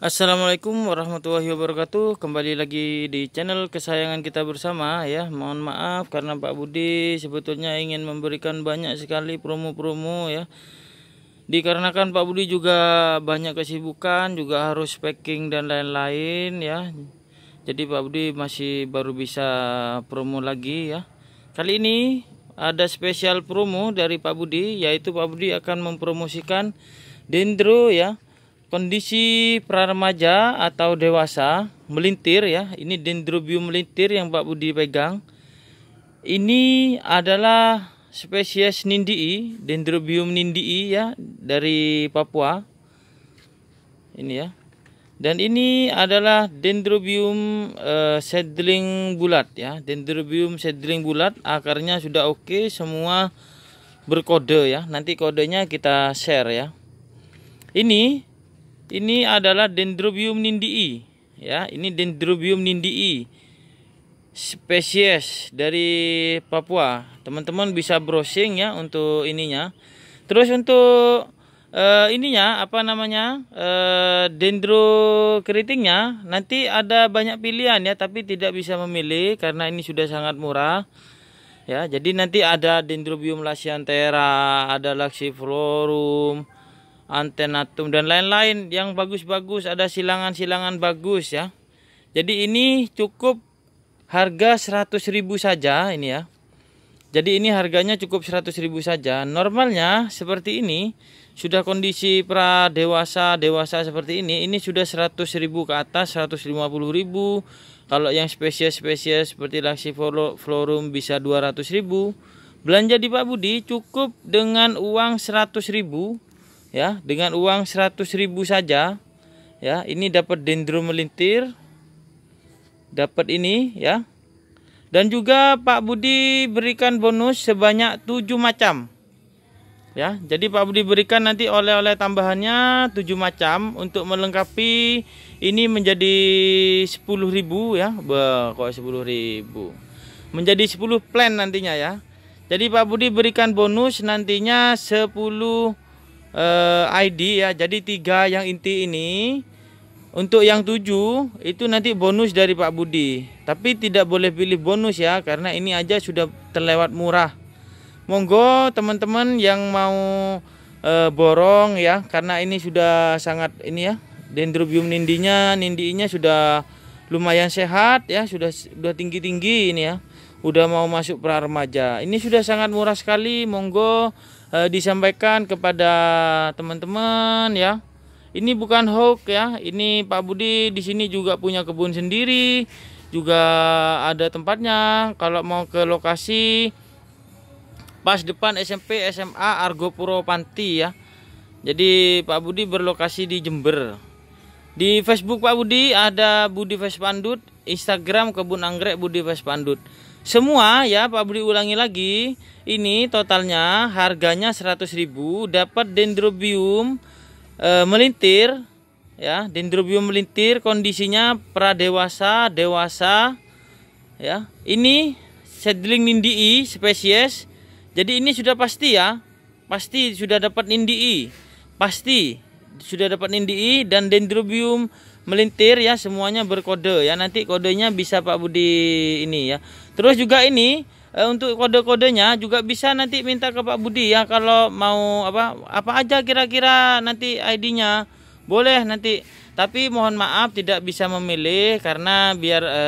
Assalamualaikum warahmatullahi wabarakatuh Kembali lagi di channel kesayangan kita bersama ya Mohon maaf karena Pak Budi sebetulnya ingin memberikan banyak sekali promo-promo ya Dikarenakan Pak Budi juga banyak kesibukan Juga harus packing dan lain-lain ya Jadi Pak Budi masih baru bisa promo lagi ya Kali ini ada spesial promo dari Pak Budi Yaitu Pak Budi akan mempromosikan Dendro ya Kondisi pra-remaja atau dewasa melintir ya, ini dendrobium melintir yang Pak Budi pegang. Ini adalah spesies nindii, dendrobium nindii ya dari Papua. Ini ya. Dan ini adalah dendrobium uh, sedling bulat ya, dendrobium sedling bulat akarnya sudah oke semua berkode ya. Nanti kodenya kita share ya. Ini ini adalah Dendrobium nindii, ya. Ini Dendrobium nindii spesies dari Papua. Teman-teman bisa browsing ya untuk ininya. Terus untuk uh, ininya apa namanya uh, eh, dendro keritingnya nanti ada banyak pilihan ya tapi tidak bisa memilih karena ini sudah sangat murah ya jadi nanti ada dendrobium lasiantera ada laxiflorum antenatum dan lain-lain yang bagus-bagus ada silangan-silangan bagus ya jadi ini cukup harga 100.000 saja ini ya jadi ini harganya cukup 100.000 saja normalnya seperti ini sudah kondisi pra dewasa dewasa seperti ini ini sudah 100.000 ke atas 150.000 kalau yang spesies-spesies seperti florum bisa 200.000 belanja di Pak Budi cukup dengan uang 100.000 ya dengan uang 100.000 saja ya ini dapat dendro melintir dapat ini ya dan juga Pak Budi berikan bonus sebanyak 7 macam ya jadi Pak Budi berikan nanti oleh-oleh tambahannya 7 macam untuk melengkapi ini menjadi 10.000 ya Be, kok 10.000 menjadi 10 plan nantinya ya jadi Pak Budi berikan bonus nantinya 10 uh, eh, ID ya. Jadi tiga yang inti ini untuk yang tujuh itu nanti bonus dari Pak Budi. Tapi tidak boleh pilih bonus ya karena ini aja sudah terlewat murah. Monggo teman-teman yang mau eh, borong ya karena ini sudah sangat ini ya dendrobium nindinya nindinya sudah lumayan sehat ya sudah sudah tinggi tinggi ini ya udah mau masuk pra remaja. Ini sudah sangat murah sekali, monggo e, disampaikan kepada teman-teman ya. Ini bukan hoax ya. Ini Pak Budi di sini juga punya kebun sendiri, juga ada tempatnya kalau mau ke lokasi pas depan SMP SMA Argopuro Panti ya. Jadi Pak Budi berlokasi di Jember. Di Facebook Pak Budi ada Budi Vespa Pandut Instagram Kebun Anggrek Budi Pandut. Semua ya Pak Budi ulangi lagi ini totalnya harganya 100.000 dapat dendrobium e, melintir ya dendrobium melintir kondisinya pradewasa dewasa ya ini seedling nindii spesies jadi ini sudah pasti ya pasti sudah dapat nindii pasti sudah dapat NDI dan dendrobium melintir ya semuanya berkode ya nanti kodenya bisa Pak Budi ini ya terus juga ini e, untuk kode-kodenya juga bisa nanti minta ke Pak Budi ya kalau mau apa apa aja kira-kira nanti ID-nya boleh nanti tapi mohon maaf tidak bisa memilih karena biar e,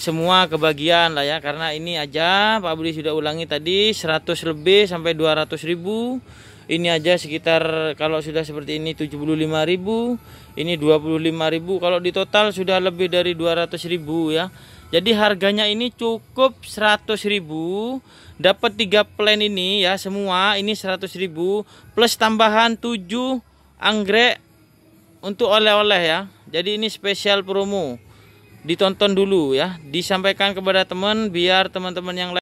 semua kebagian lah ya karena ini aja Pak Budi sudah ulangi tadi 100 lebih sampai 200 ribu ini aja sekitar kalau sudah seperti ini 75.000 ini 25.000 kalau di total sudah lebih dari 200.000 ya jadi harganya ini cukup 100.000 dapat 3 plan ini ya semua ini 100.000 plus tambahan 7 anggrek untuk oleh-oleh ya jadi ini spesial promo ditonton dulu ya disampaikan kepada teman biar teman-teman yang lain